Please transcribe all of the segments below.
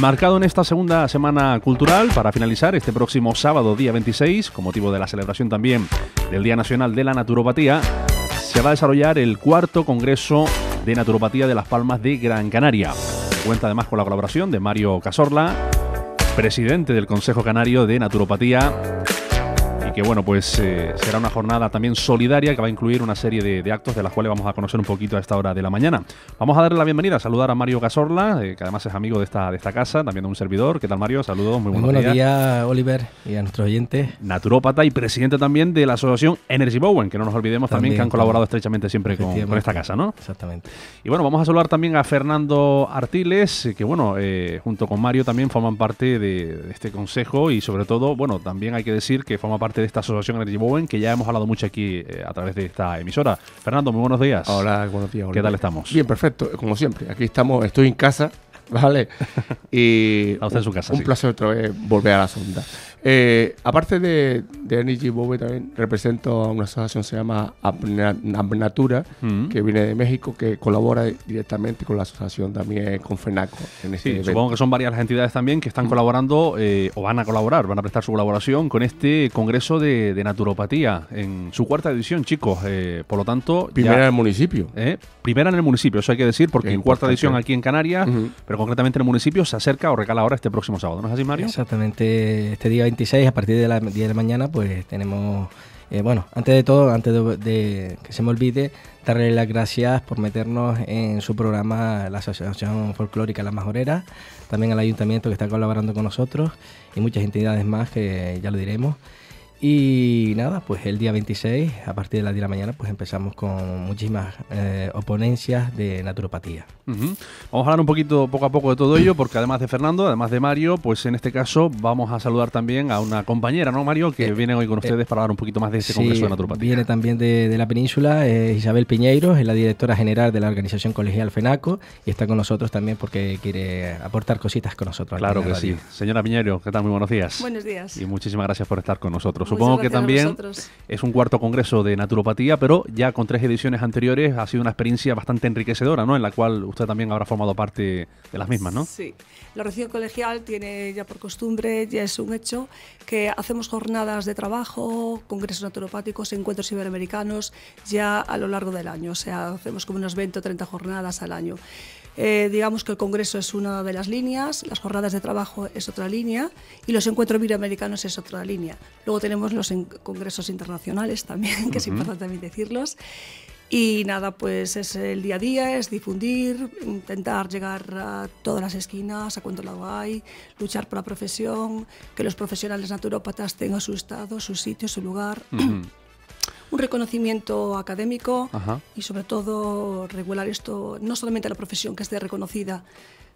Marcado en esta segunda semana cultural, para finalizar, este próximo sábado, día 26, con motivo de la celebración también del Día Nacional de la Naturopatía, se va a desarrollar el cuarto Congreso de Naturopatía de Las Palmas de Gran Canaria. Cuenta además con la colaboración de Mario Casorla, presidente del Consejo Canario de Naturopatía, bueno, pues eh, será una jornada también solidaria que va a incluir una serie de, actos de las cuales vamos a conocer un poquito a esta hora de la mañana. Vamos a darle la bienvenida, a saludar a Mario Casorla, eh, que además es amigo de esta, de esta casa, también de un servidor. ¿Qué tal Mario? Saludos, muy buenos, muy buenos días. Oliver y a nuestros oyentes. Naturópata y presidente también de la asociación Energy Bowen, que no nos olvidemos también, que han colaborado estrechamente siempre con, esta casa, ¿no? Exactamente. Y bueno, vamos a saludar también a Fernando Artiles, eh, que bueno, junto con Mario también forman parte de, de este consejo y sobre todo, bueno, también hay que decir que forma parte de esta asociación Energy Bowen, que ya hemos hablado mucho aquí eh, a través de esta emisora. Fernando, muy buenos días. Hola, buenos días. ¿Qué tal estamos? Bien, perfecto, como siempre. Aquí estamos, estoy en casa, ¿vale? Y. usted en su casa. Un placer otra vez volver a la sonda. Eh, aparte de, de Energy también represento a una asociación se llama Amnatura, mm. que viene de México, que colabora directamente con la asociación también eh, con FENACO. Este supongo que son varias las entidades también que están colaborando eh, o van a colaborar, van a prestar su colaboración con este congreso de, naturopatía en su cuarta edición, chicos. por lo tanto. Primera en el municipio. primera en el municipio, eso hay que decir, porque en cuarta edición aquí en Canarias, pero concretamente en el municipio se acerca o recala ahora este próximo sábado, ¿no es así, Mario? Exactamente, este día a partir de las 10 de la mañana, pues tenemos... Eh, bueno, antes de todo, antes de, de, que se me olvide, darle las gracias por meternos en su programa, la Asociación Folclórica La Majorera, también al ayuntamiento que está colaborando con nosotros y muchas entidades más que ya lo diremos. Y nada, pues el día 26, a partir de las 10 de la mañana, pues empezamos con muchísimas eh, oponencias de naturopatía. Vamos a hablar un poquito poco a poco de todo ello, porque además de Fernando, además de Mario, pues en este caso vamos a saludar también a una compañera, ¿no, Mario? Que eh, viene hoy con eh, ustedes para hablar un poquito más de ese congreso de naturopatía. Viene también de, la península, Isabel Piñeiro, es la directora general de la organización colegial FENACO y está con nosotros también porque quiere aportar cositas con nosotros. Claro que sí. Señora Piñeiro, ¿qué tal? Muy buenos días. Buenos días. Y muchísimas gracias por estar con nosotros. Supongo que también es un cuarto congreso de naturopatía, pero ya con tres ediciones anteriores ha sido una experiencia bastante enriquecedora, ¿no? En la cual usted también habrá formado parte de las mismas, ¿no? Sí. La región colegial tiene ya por costumbre, ya es un hecho, que hacemos jornadas de trabajo, congresos naturopáticos, encuentros iberoamericanos, ya a lo largo del año. O sea, hacemos como unas 20 o 30 jornadas al año. Eh, digamos que el Congreso es una de las líneas, las jornadas de trabajo es otra línea y los encuentros bioamericanos es otra línea. Luego tenemos los congresos internacionales también, que es importante también decirlos. Y nada, pues es el día a día, es difundir, intentar llegar a todas las esquinas, a cuánto lado hay, luchar por la profesión, que los profesionales naturópatas tengan su estado, su sitio, su lugar un reconocimiento académico y sobre todo regular esto, no solamente la profesión que esté reconocida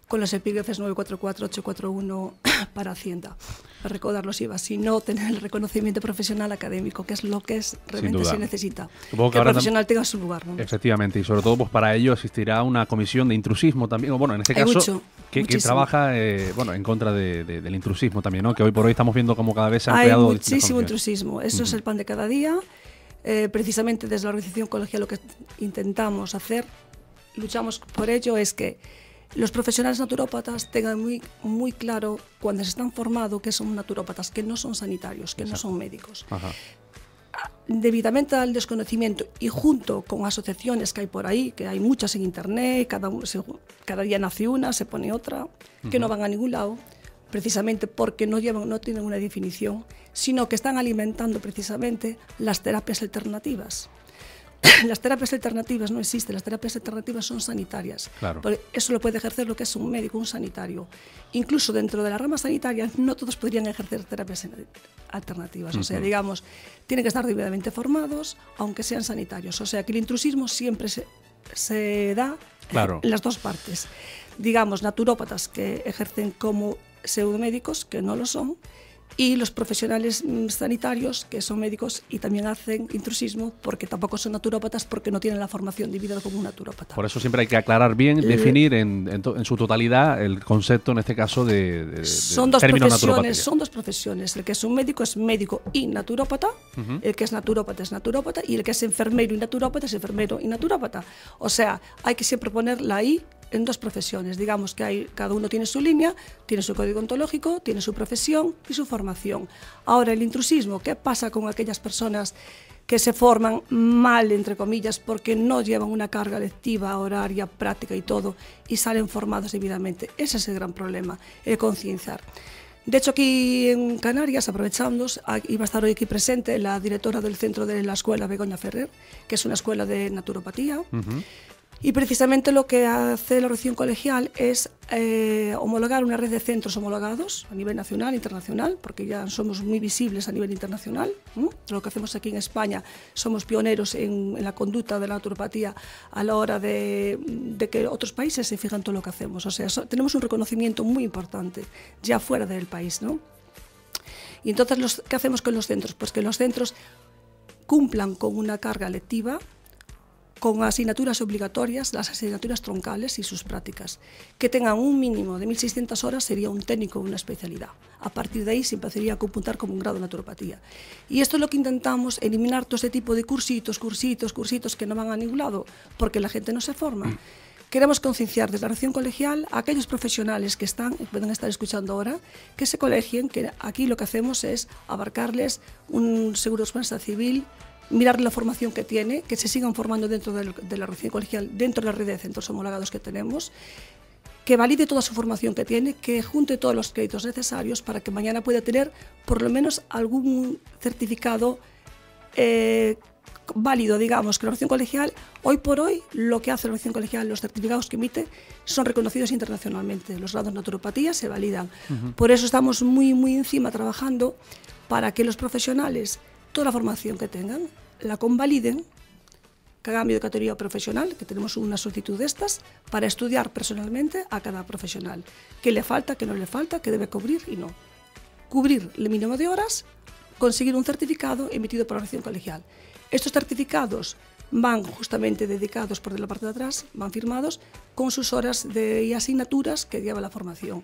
con los epígrafes 944-841 para Hacienda, para recordar los IVA, sino tener el reconocimiento profesional académico, que es lo que es, realmente se necesita. que, el profesional tenga su lugar. Efectivamente, y sobre todo pues para ello existirá una comisión de intrusismo también, bueno, en este caso, que, trabaja eh, bueno, en contra de, del intrusismo también, que hoy por hoy estamos viendo como cada vez se ha Hay muchísimo intrusismo, eso es el pan de cada día. Eh, precisamente desde la organización colegial lo que intentamos hacer, luchamos por ello, es que los profesionales naturópatas tengan muy, claro cuando se están formando que son naturópatas, que no son sanitarios, que no son médicos. Ah, debidamente al desconocimiento y junto con asociaciones que hay por ahí, que hay muchas en internet, cada, día nace una, se pone otra, que no van a ningún lado, precisamente porque no, llevan, no tienen una definición, sino que están alimentando precisamente las terapias alternativas. las terapias alternativas no existen, las terapias alternativas son sanitarias. Eso lo puede ejercer lo que es un médico, un sanitario. Incluso dentro de la rama sanitaria no todos podrían ejercer terapias alternativas. O sea, digamos, tienen que estar debidamente formados, aunque sean sanitarios. O sea, que el intrusismo siempre se, da eh, en las dos partes. Digamos, naturópatas que ejercen como pseudomédicos, que no lo son, y los profesionales mm, sanitarios, que son médicos y también hacen intrusismo, porque tampoco son naturópatas, porque no tienen la formación dividida como un naturópata. Por eso siempre hay que aclarar bien, eh, definir en, en, su totalidad el concepto, en este caso, de, de son dos profesiones, Son dos profesiones. El que es un médico es médico y naturópata, el que es naturópata es naturópata, y el que es enfermero y naturópata es enfermero y naturópata. O sea, hay que siempre poner la I en dos profesiones. Digamos que hay, cada uno tiene su línea, tiene su código ontológico, tiene su profesión y su formación. Ahora, el intrusismo, ¿qué pasa con aquellas personas que se forman mal, entre comillas, porque no llevan una carga lectiva, horaria, práctica y todo, y salen formados debidamente? Ese es el gran problema, el concienciar. De hecho, aquí en Canarias, aprovechándonos, iba a estar hoy aquí presente la directora del centro de la escuela Begoña Ferrer, que es una escuela de naturopatía. Y precisamente lo que hace la región Colegial es eh, homologar una red de centros homologados a nivel nacional e internacional, porque ya somos muy visibles a nivel internacional. ¿no? Lo que hacemos aquí en España, somos pioneros en, la conducta de la naturopatía a la hora de, que otros países se fijan todo lo que hacemos. O sea, tenemos un reconocimiento muy importante ya fuera del país. Y entonces, los, ¿qué hacemos con los centros? Pues que los centros cumplan con una carga lectiva con asignaturas obligatorias, las asignaturas troncales y sus prácticas. Que tengan un mínimo de 1.600 horas sería un técnico, una especialidad. A partir de ahí se empezaría a computar como un grado de naturopatía. Y esto es lo que intentamos, eliminar todo este tipo de cursitos, cursitos, cursitos que no van a ningún lado, porque la gente no se forma. Queremos concienciar desde la Nación Colegial a aquellos profesionales que están, pueden estar escuchando ahora, que se colegien, que aquí lo que hacemos es abarcarles un seguro de responsabilidad civil, mirar la formación que tiene, que se sigan formando dentro de la recién colegial, dentro de la red de centros homologados que tenemos, que valide toda su formación que tiene, que junte todos los créditos necesarios para que mañana pueda tener por lo menos algún certificado eh, válido, digamos, que la recién colegial, hoy por hoy, lo que hace la recién colegial, los certificados que emite, son reconocidos internacionalmente. Los grados de naturopatía se validan. Por eso estamos muy, muy encima trabajando para que los profesionales toda la formación que tengan, la convaliden, cambio de categoría profesional, que tenemos una solicitud de estas, para estudiar personalmente a cada profesional. ¿Qué le falta, qué no le falta, qué debe cubrir y no? Cubrir el mínimo de horas, conseguir un certificado emitido por la organización colegial. Estos certificados van justamente dedicados por la parte de atrás, van firmados con sus horas de, y asignaturas que lleva la formación.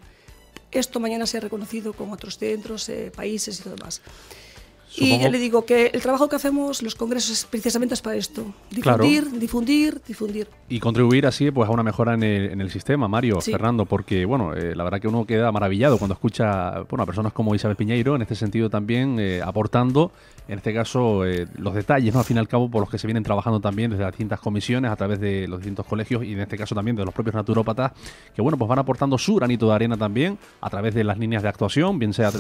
Esto mañana se ha reconocido con otros centros, eh, países y todo más. Y ya le digo que el trabajo que hacemos, los congresos, precisamente es para esto. Difundir, difundir, difundir. Y contribuir así pues a una mejora en el, sistema, Mario, Fernando, porque bueno, eh, la verdad que uno queda maravillado cuando escucha bueno, a personas como Isabel Piñeiro, en este sentido también eh, aportando, en este caso, eh, los detalles, ¿no? Al fin y al cabo, por los que se vienen trabajando también desde las distintas comisiones, a través de los distintos colegios y en este caso también de los propios naturópatas, que bueno, pues van aportando su granito de arena también a través de las líneas de actuación, bien sea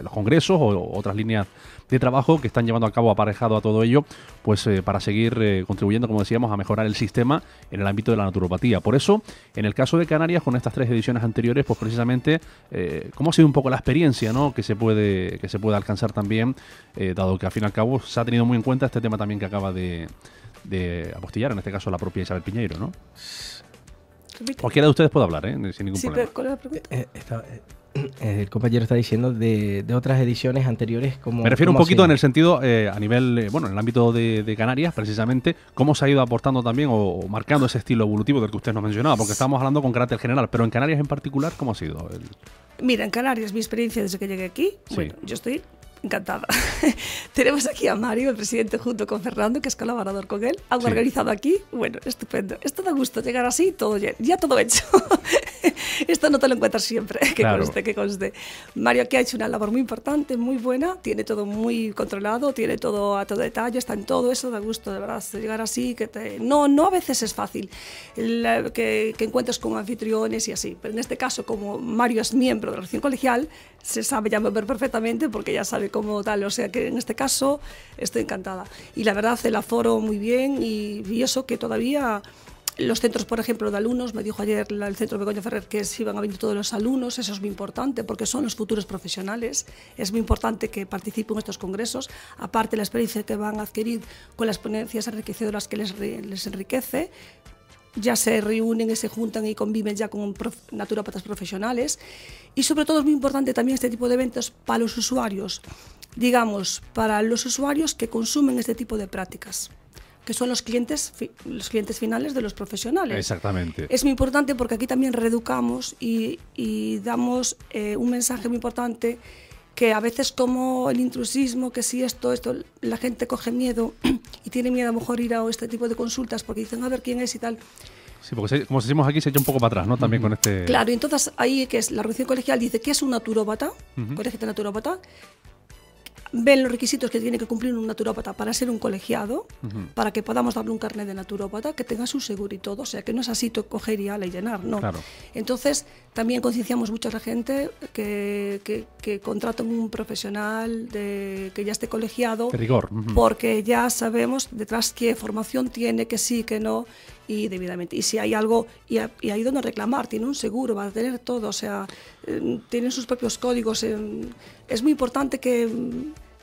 los congresos o otras líneas de trabajo que están llevando a cabo aparejado a todo ello, pues eh, para seguir eh, contribuyendo, como decíamos, a mejorar el sistema en el ámbito de la naturopatía. Por eso, en el caso de Canarias, con estas tres ediciones anteriores, pues precisamente, eh, ¿cómo ha sido un poco la experiencia ¿no? que, se puede, que se puede alcanzar también, dado que al fin y al cabo se ha tenido muy en cuenta este tema también que acaba de, apostillar, en este caso la propia Isabel Piñeiro, ¿no? Cualquiera de ustedes puede hablar, sin ningún la eh, el compañero está diciendo, de, otras ediciones anteriores. Como, Me refiero un poquito en el sentido, eh, a nivel, eh, bueno, en el ámbito de, Canarias, precisamente, cómo se ha ido aportando también o, marcando ese estilo evolutivo del que usted nos mencionaba, porque estamos hablando con carácter general, pero en Canarias en particular, ¿cómo ha sido? Mira, en Canarias mi experiencia desde que llegué aquí, bueno, yo estoy encantada. Tenemos aquí a Mario, el presidente, junto con Fernando, que es colaborador con él. Algo organizado aquí. Bueno, estupendo. Esto da gusto llegar así, todo ya, ya todo hecho. Esto no te lo encuentras siempre, que conste, que conste. Mario aquí ha hecho una labor muy importante, muy buena, tiene todo muy controlado, tiene todo a todo detalle, está en todo eso, da gusto, de verdad, llegar así, que No, no a veces es fácil que, encuentres con anfitriones y así, pero en este caso, como Mario es miembro de la Recién Colegial, se sabe ya mover perfectamente porque ya sabe eh, como tal. O sea que en este caso estoy encantada. Y la verdad, el aforo muy bien y, eso que todavía los centros, por ejemplo, de alumnos, me dijo ayer el centro Begoña Ferrer que si van a venir todos los alumnos, eso es muy importante porque son los futuros profesionales, es muy importante que participen en estos congresos, aparte la experiencia que van a adquirir con las ponencias enriquecedoras que les enriquece, ya se reúnen y se juntan y conviven ya con naturopatas naturópatas profesionales. Y sobre todo es muy importante también este tipo de eventos para los usuarios, digamos, para los usuarios que consumen este tipo de prácticas que son los clientes, los clientes finales de los profesionales. Exactamente. Es muy importante porque aquí también reeducamos y, y damos eh, un mensaje muy importante que a veces como el intrusismo, que si esto, esto, la gente coge miedo y tiene miedo a lo mejor ir a este tipo de consultas porque dicen a ver quién es y tal. Sí, porque como decimos aquí, se hecho un poco para atrás, ¿no? También con este... Claro, y entonces ahí que es la revolución colegial dice que es un naturópata, uh colegio naturópata, ven los requisitos que tiene que cumplir un naturópata para ser un colegiado, para que podamos darle un carnet de naturópata, que tenga su seguro y todo. O sea, que no es así coger y ala y llenar, no. Entonces, también concienciamos mucho a la gente que, que, un profesional que ya esté colegiado. rigor. Porque ya sabemos detrás qué formación tiene, que sí, que no y debidamente. Y si hay algo, y, hay donde reclamar, tiene un seguro, va a tener todo, o sea, eh, tienen sus propios códigos. Eh, es muy importante que,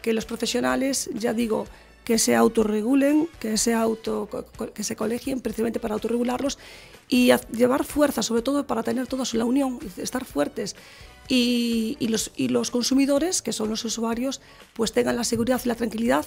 que, los profesionales, ya digo, que se autorregulen, que se, auto, que se colegien precisamente para autorregularlos y llevar fuerza, sobre todo para tener todos en la unión, estar fuertes. Y, y, los, y los consumidores, que son los usuarios, pues tengan la seguridad y la tranquilidad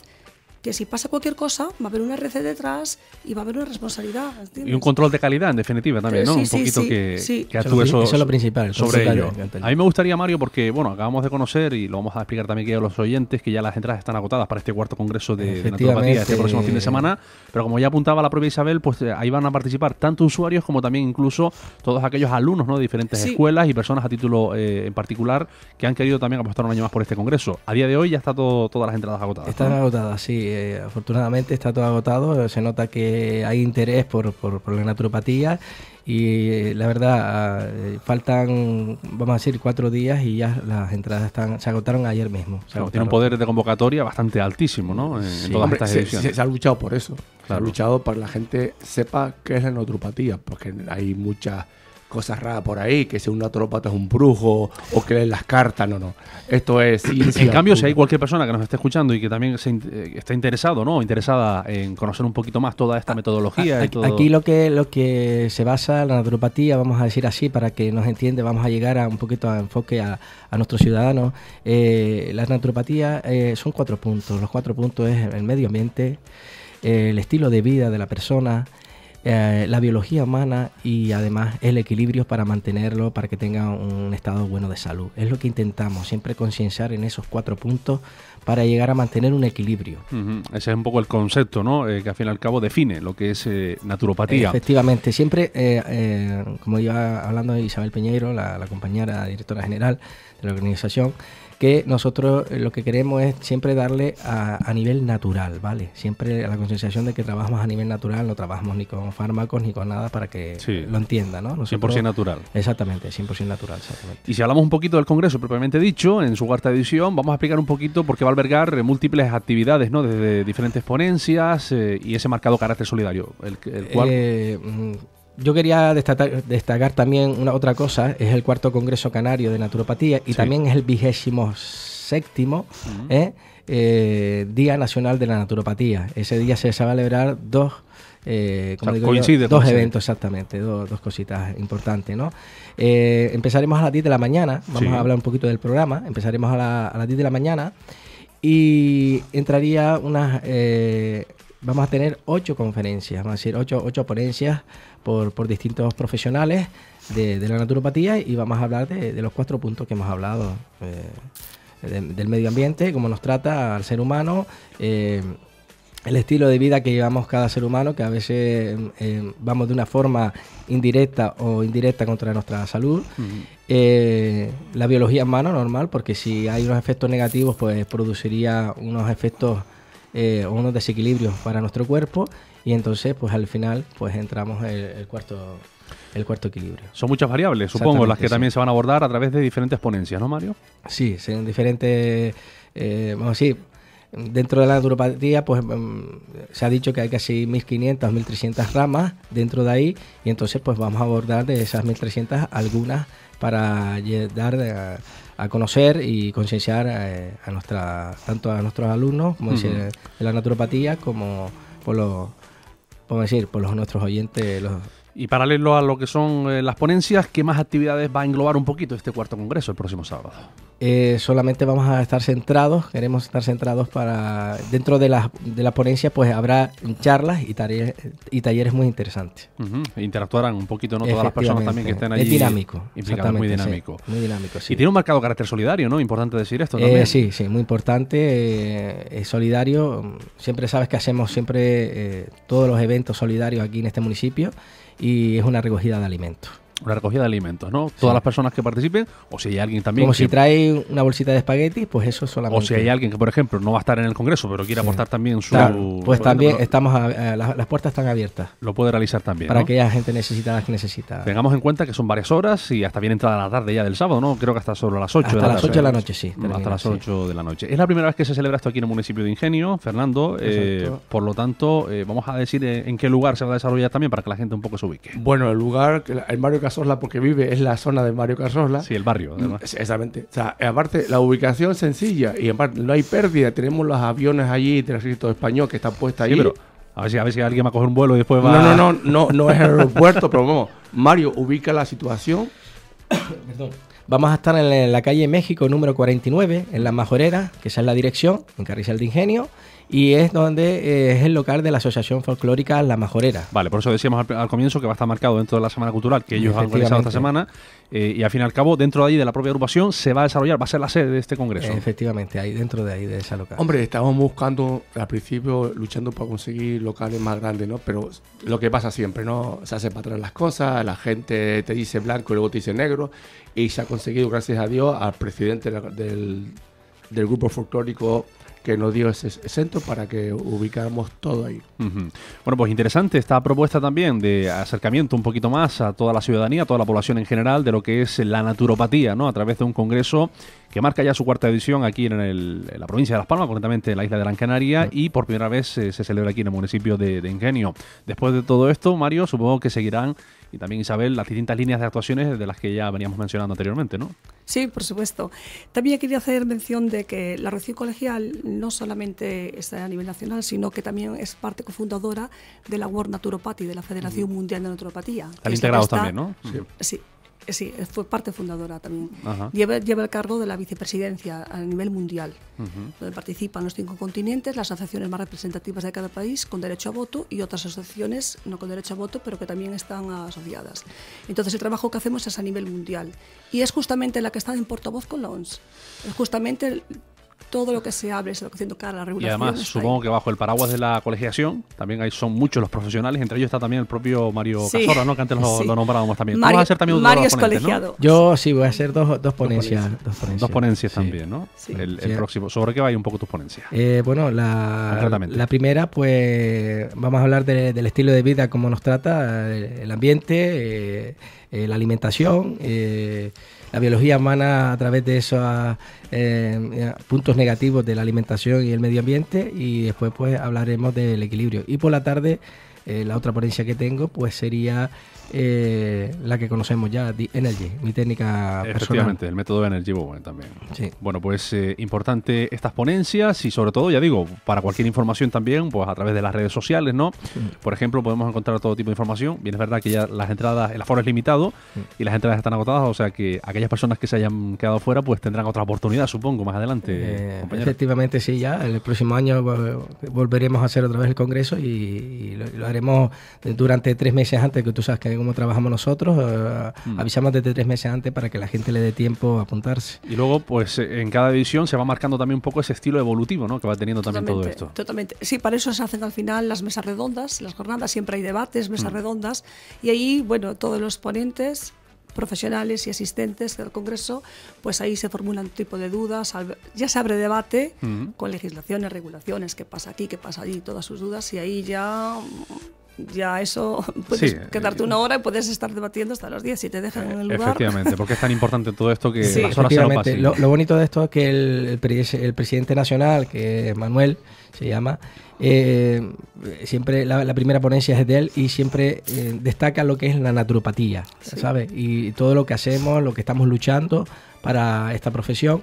que si pasa cualquier cosa, va a haber una RC detrás y va a haber una responsabilidad. Y un control de calidad, en definitiva, también, ¿no? un poquito que, eso, es lo principal. Sobre ello. A mí me gustaría, Mario, porque, bueno, acabamos de conocer y lo vamos a explicar también aquí a los oyentes, que ya las entradas están agotadas para este cuarto congreso de, de naturopatía este próximo fin de semana. Pero como ya apuntaba la propia Isabel, pues eh, ahí van a participar tanto usuarios como también incluso todos aquellos alumnos de diferentes escuelas y personas a título eh, en particular que han querido también apostar un año más por este congreso. A día de hoy ya está todo, todas las entradas agotadas. Están agotadas, sí afortunadamente está todo agotado, eh, se nota que hay interés por, por, la naturopatía y eh, la verdad ah, eh, faltan, vamos a decir, cuatro días y ya las entradas están se agotaron ayer mismo. Tiene un poder de convocatoria bastante altísimo, ¿no? En, todas estas Se, ha luchado por eso, se ha luchado para que la gente sepa qué es la naturopatía, porque hay muchas cosas raras por ahí, que si un naturopata es un brujo o que leen las cartas, no, no. Esto es En cambio, si hay cualquier persona que nos esté escuchando y que también eh, está interesado, ¿no? interesada en conocer un poquito más toda esta metodología. Aquí, lo que lo que se basa la naturopatía, vamos a decir así, para que nos entiende, vamos a llegar a un poquito a enfoque a, a nuestros ciudadanos. Eh, la naturopatía eh, son cuatro puntos. Los cuatro puntos es el medio ambiente, el estilo de vida de la persona, eh, la biología humana y además el equilibrio para mantenerlo, para que tenga un estado bueno de salud. Es lo que intentamos, siempre concienciar en esos cuatro puntos para llegar a mantener un equilibrio. Ese es un poco el concepto, ¿no? Eh, que al fin y al cabo define lo que es eh, naturopatía. Efectivamente, siempre, como iba hablando Isabel Peñeiro, la, compañera directora general de la organización, que nosotros eh, lo que queremos es siempre darle a, nivel natural, ¿vale? Siempre a la concienciación de que trabajamos a nivel natural, no trabajamos ni con fármacos ni con nada para que lo entienda, ¿no? 100% natural. Exactamente, 100% natural. Exactamente. Y si hablamos un poquito del Congreso propiamente dicho, en su cuarta edición, vamos a explicar un poquito por qué va a albergar eh, múltiples actividades, ¿no? Desde diferentes ponencias eh, y ese marcado carácter solidario, el, cual... Mm, yo quería destacar, destacar, también una otra cosa, es el cuarto Congreso Canario de Naturopatía y también es el vigésimo séptimo ¿eh? Eh, Día Nacional de la Naturopatía. Ese día se va a celebrar dos, eh, dos eventos exactamente, dos, cositas importantes. ¿no? empezaremos a las 10 de la mañana, vamos a hablar un poquito del programa, empezaremos a, a las 10 de la mañana y entraría unas vamos a tener ocho conferencias, vamos a decir, ocho, ocho ponencias por, distintos profesionales de, la naturopatía y vamos a hablar de, los cuatro puntos que hemos hablado. Eh, del medio ambiente, cómo nos trata al ser humano, eh, el estilo de vida que llevamos cada ser humano, que a veces eh, vamos de una forma indirecta o indirecta contra nuestra salud. la biología humana normal, porque si hay unos efectos negativos, pues produciría unos efectos eh, unos desequilibrios para nuestro cuerpo y entonces pues al final pues entramos el, el cuarto el cuarto equilibrio. Son muchas variables, supongo, las que también se van a abordar a través de diferentes ponencias, ¿no, Mario? Sí, son diferentes, eh, dentro de la naturopatía, pues mm, se ha dicho que hay casi 1.500, 1.300 ramas dentro de ahí, y entonces pues vamos a abordar de esas 1.300 algunas para dar eh, a conocer y concienciar eh, a, nuestra, tanto a nuestros alumnos, como eh, de la naturopatía, como por los, decir, por los nuestros oyentes, los y paralelo a lo que son eh, las ponencias, ¿qué más actividades va a englobar un poquito este cuarto congreso el próximo sábado? Eh, solamente vamos a estar centrados, queremos estar centrados para, dentro de las de ponencia pues habrá charlas y, y talleres muy interesantes. E interactuarán un poquito, ¿no? Todas las personas también que estén allí. Es dinámico. muy dinámico. muy dinámico, sí. Y tiene un marcado carácter solidario, ¿no? Importante decir esto eh, sí, sí, muy importante. Es solidario, siempre sabes que hacemos siempre todos los eventos solidarios aquí en este municipio y es una recogida de alimentos una recogida de alimentos, ¿no? Todas las personas que participen, o si hay alguien también. Como si trae una bolsita de espaguetis, pues eso solamente. O si hay alguien que, por ejemplo, no va a estar en el Congreso, pero quiere aportar también su. Pues también estamos a, las, puertas están abiertas. Lo puede realizar también. Para que aquella gente necesitada que necesita. Tengamos en cuenta que son varias horas y hasta bien entrada la tarde ya del sábado, ¿no? Creo que hasta a las 8 hasta las 8 de la noche, sí. Mm, hasta las 8 de la noche. Es la primera vez que se celebra esto aquí en el municipio de Ingenio, Fernando. Eh, por lo tanto, eh, vamos a decir eh, en qué lugar se va a desarrollar también para que la gente un poco se ubique. Bueno, el lugar, el que Casorla, porque vive en la zona de Mario Casola. Sí, el barrio, mm, además. Exactamente. O sea, aparte, la ubicación es sencilla y aparte no hay pérdida. Tenemos los aviones allí el ejército español que están puestos allí. pero a ver, si, alguien va a coger un vuelo y después va... No, no, no, no, no es el aeropuerto, pero vamos, Mario ubica la situación. Perdón Vamos a estar en la calle México número 49, en La Majorera, que esa es la dirección, en Carrizal de Ingenio y es donde eh, es el local de la Asociación Folclórica La Majorera. Vale, por eso decíamos al, comienzo que va a estar marcado dentro de la Semana Cultural que ellos han organizado esta semana eh, y al fin y al cabo dentro de ahí de la propia agrupación se va a desarrollar, va a ser la sede de este congreso. Efectivamente, ahí dentro de ahí de esa local. Hombre, estábamos buscando al principio luchando para conseguir locales más grandes, ¿no? Pero lo que pasa siempre, ¿no? Se hacen para atrás las cosas, la gente te dice blanco y luego te dice negro y se ha conseguido, gracias a Dios, al presidente del, grupo folclórico que nos dio ese centro para que ubicáramos todo ahí. Bueno, pues interesante esta propuesta también de acercamiento un poquito más a toda la ciudadanía, a toda la población en general, de lo que es la naturopatía, ¿no? A través de un congreso que marca ya su cuarta edición aquí en, la provincia de Las Palmas, concretamente en la isla de Gran Canaria, y por primera vez eh, se celebra aquí en el municipio de, Ingenio. Después de todo esto, Mario, supongo que seguirán y también Isabel las distintas líneas de actuaciones de las que ya veníamos mencionando anteriormente, ¿no? Sí, por supuesto. También quería hacer mención de que la recién Colegial no solamente está a nivel nacional, sino que también es parte cofundadora de la World Naturopathy, de la Federación Mundial de Naturopatía. Está integrado también, ¿no? Sí. sí. fue parte fundadora también. Lleva, el cargo de la vicepresidencia a nivel mundial, donde participan los cinco continentes, las asociaciones más representativas de cada país con derecho a voto y otras asociaciones no con derecho a voto, pero que también están asociadas. Entonces el trabajo que hacemos es a nivel mundial y es justamente la que está en portavoz con la ONS. Es justamente todo lo que se abre se lo que se a la regulación. Y además, supongo que bajo el paraguas de la colegiación también hay, son muchos los profesionales, entre ellos está también el propio Mario Cazorra, ¿no? que antes lo, nombrábamos también. Mario, a hacer también Mario es colegiado. Yo sí voy a hacer dos, ponencias, dos ponencias. también, ¿no? El, el próximo. ¿Sobre qué va un poco tus ponencias? Eh, bueno, la, primera, pues vamos a hablar del estilo de vida, cómo nos trata eh, el, ambiente, eh, la alimentación la biología humana a través de esos eh, eh, puntos negativos de la alimentación y el medio ambiente y después pues hablaremos del equilibrio. Y por la tarde eh, la otra ponencia que tengo pues sería eh, la que conocemos ya, The Energy, mi técnica personal. el método de Energy Bowen también. Bueno, pues eh, importante estas ponencias y sobre todo, ya digo, para cualquier información también, pues a través de las redes sociales, ¿no? Por ejemplo, podemos encontrar todo tipo de información. Bien, es verdad que ya las entradas, el aforo es limitado y las entradas están agotadas, o sea que aquellas personas que se hayan quedado fuera, pues tendrán otra oportunidad, supongo, más adelante. Eh, efectivamente, sí, ya. El próximo año volveremos a hacer otra vez el congreso y, lo, haremos durante tres meses antes, que tú sabes que cómo trabajamos nosotros, eh, mm. avisamos desde tres meses antes para que la gente le dé tiempo a apuntarse. Y luego, pues eh, en cada división se va marcando también un poco ese estilo evolutivo ¿no? que va teniendo también todo esto. Totalmente. Sí, para eso se hacen al final las mesas redondas, las jornadas, siempre hay debates, mesas mm. redondas, y ahí, bueno, todos los ponentes profesionales y asistentes del Congreso, pues ahí se formulan tipo de dudas, ya se abre debate mm. con legislaciones, regulaciones, qué pasa aquí, qué pasa allí, todas sus dudas, y ahí ya ya eso puedes quedarte eh, una hora y puedes estar debatiendo hasta las 10 si te dejan en el lugar. Efectivamente, porque es tan importante todo esto que se lo, bonito de esto es que el, el, presidente nacional, que es Manuel se llama, eh, siempre la, primera ponencia es de él y siempre eh, destaca lo que es la naturopatía, ¿sabes? Y todo lo que hacemos, lo que estamos luchando para esta profesión.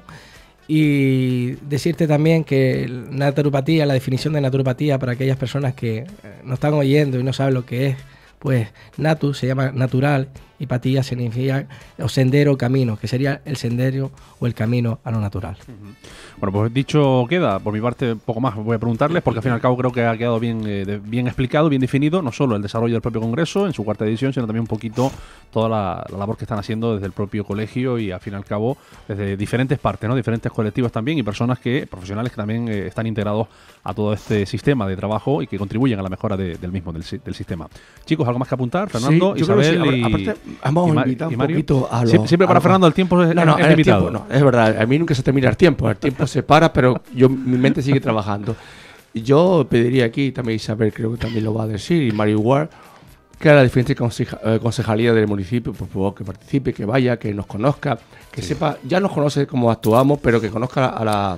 Y decirte también que naturopatía, la definición de naturopatía para aquellas personas que eh, no están oyendo y no saben lo que es, pues natu se llama natural y patía significa o sendero camino, que sería el sendero o el camino a lo natural. Bueno, pues dicho queda, por mi parte, poco más voy a preguntarles, porque al fin y al cabo creo que ha quedado bien, eh, bien explicado, bien definido, no solo el desarrollo del propio Congreso en su cuarta edición, sino también un poquito toda la, labor que están haciendo desde el propio colegio y al fin y al cabo desde diferentes partes, ¿no? diferentes colectivos también y personas que, profesionales que también eh, están integrados a todo este sistema de trabajo y que contribuyen a la mejora del mismo, del, sistema. Chicos, ¿algo más que apuntar? Fernando, Isabel y, Siempre, para Fernando el tiempo es, es verdad, a mí nunca se termina el tiempo, el tiempo se para, pero yo, mi mente sigue trabajando. Yo pediría aquí, también Isabel creo que también lo va a decir, y Mario Ward, que a la diferente eh, concejalía del municipio, por favor, que participe, que vaya, que nos conozca, que sepa, ya nos conoce cómo actuamos, pero que conozca a la,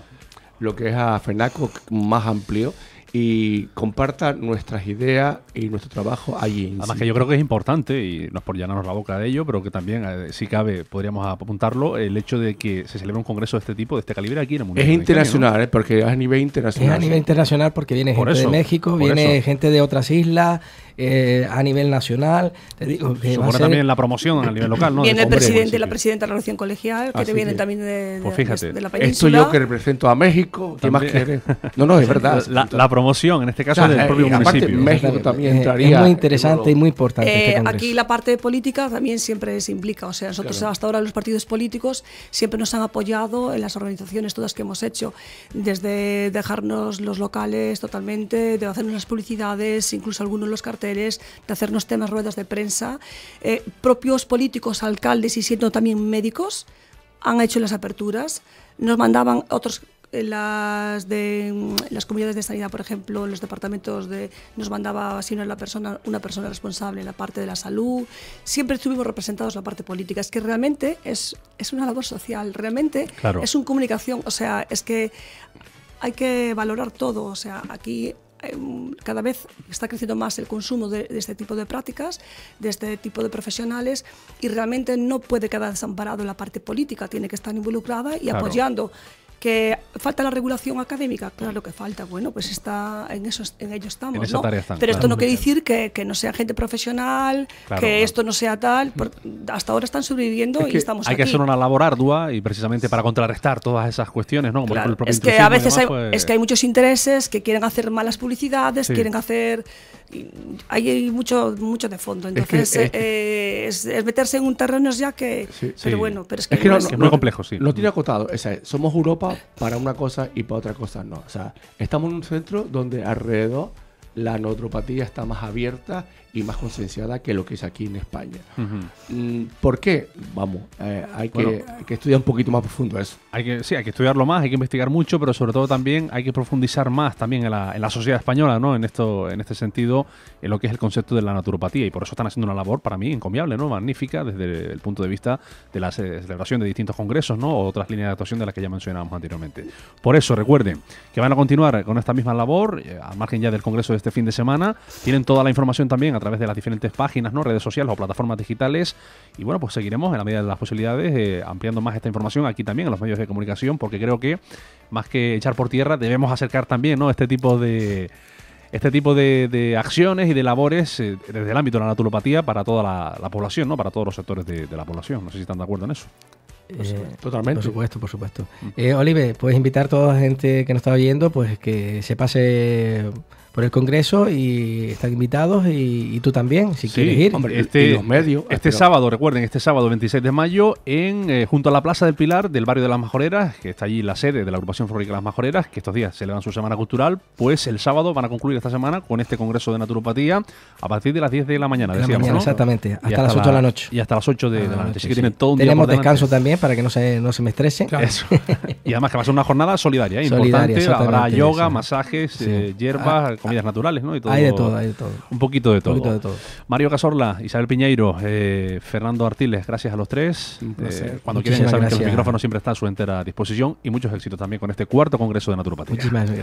lo que es a FENACO más amplio y comparta nuestras ideas y nuestro trabajo allí. Además que yo creo que es importante, y no es por llenarnos la boca de ello, pero que también, eh, si cabe, podríamos apuntarlo, el hecho de que se celebre un congreso de este tipo, de este calibre aquí en el mundo. Es internacional, eh, porque es a nivel internacional. Es a nivel internacional porque viene gente de México, viene gente de otras islas, eh, a nivel nacional. Te digo también la promoción a nivel local, ¿no? Viene el presidente, la presidenta de la relación colegial, que ah, te viene también de, pues de, pues fíjate, de, Esto yo que represento a México, ¿qué más quieres? No, no, es verdad. la, en este caso del eh, propio municipio. México también eh, entraría. Es muy interesante y muy importante. Eh, este aquí la parte política también siempre se implica. O sea, nosotros hasta ahora los partidos políticos siempre nos han apoyado en las organizaciones todas que hemos hecho, desde dejarnos los locales totalmente, de hacernos las publicidades, incluso algunos los carteles, de hacernos temas ruedas de prensa. propios políticos, alcaldes y siendo también médicos han hecho las aperturas. Nos mandaban otros las de las comunidades de sanidad, por ejemplo, los departamentos de nos mandaba si la persona una persona responsable en la parte de la salud. Siempre estuvimos representados en la parte política. Es que realmente es es una labor social, realmente es una comunicación, o sea, es que hay que valorar todo, o sea, aquí eh, cada vez está creciendo más el consumo de, este tipo de prácticas, de este tipo de profesionales, y realmente no puede quedar desamparado la parte política, tiene que estar involucrada y apoyando. ¿Que falta la regulación académica? Claro lo que falta. Bueno, pues está en eso en ello estamos. Pero esto no quiere decir que, no sea gente profesional, que esto no sea tal. hasta ahora están sobreviviendo y estamos hay que hacer una labor ardua y precisamente para contrarrestar todas esas cuestiones, ¿no? es que a veces hay, pues es que hay muchos intereses que quieren hacer malas publicidades, quieren hacer... Hay mucho, mucho de fondo. Entonces, eh, es, meterse en un terreno ya que... pero bueno, pero es que... Es muy complejo, sí. Lo tiene acotado. somos Europa para una cosa y para otra cosa no. O sea, estamos en un centro donde alrededor la notropatía está más abierta y más concienciada que lo que es aquí en España. Mm, ¿Por qué? Vamos, eh, hay, que, estudiar un poquito más profundo eso. Hay que, sí, hay que estudiarlo más, hay que investigar mucho, pero sobre todo también hay que profundizar más también en la, sociedad española, ¿no? En esto, en este sentido, en lo que es el concepto de la naturopatía. Y por eso están haciendo una labor para mí encomiable, ¿no? Magnífica desde el punto de vista de la celebración de distintos congresos, ¿no? O otras líneas de actuación de las que ya mencionábamos anteriormente. Por eso, recuerden que van a continuar con esta misma labor, eh, al margen ya del congreso de este fin de semana. Tienen toda la información también a través de las diferentes páginas, ¿no? redes sociales o plataformas digitales. Y bueno, pues seguiremos en la medida de las posibilidades eh, ampliando más esta información aquí también en los medios de comunicación, porque creo que más que echar por tierra, debemos acercar también ¿no? este tipo de este tipo de, acciones y de labores eh, desde el ámbito de la naturopatía para toda la, población, ¿no? Para todos los sectores de, la población. No sé si están de acuerdo en eso. Eh, pues, totalmente. Por supuesto, por supuesto. Mm. Olive, puedes invitar a toda la gente que nos está oyendo, pues que se pase por el Congreso y están invitados y, tú también, si quieres ir. este, Este sábado, recuerden, este sábado 26 de mayo, en eh, junto a la Plaza del Pilar del barrio de las Majoreras, que está allí la sede de la agrupación Florica Las Majoreras, que estos días se celebran su semana cultural, pues el sábado van a concluir esta semana con este Congreso de Naturopatía a partir de las 10 de la mañana, Exactamente, hasta, las 8 de la noche. Y hasta las 8 de, ah, la noche. que tienen todo un Tenemos descanso también para que no se, no me estresen. Claro. y además que va a ser una jornada solidaria, solidaria importante. Habrá yoga, masajes, eh, hierbas, ah, comidas ah. naturales, ¿no? hay de todo, hay de todo. Un poquito de todo. de todo. Mario Casorla, Isabel Piñeiro, eh, Fernando Artiles, gracias a los tres. Eh, cuando quieran, ya saben que el micrófono siempre está a su entera disposición y muchos éxitos también con este cuarto congreso de naturopatía. Muchísimas gracias.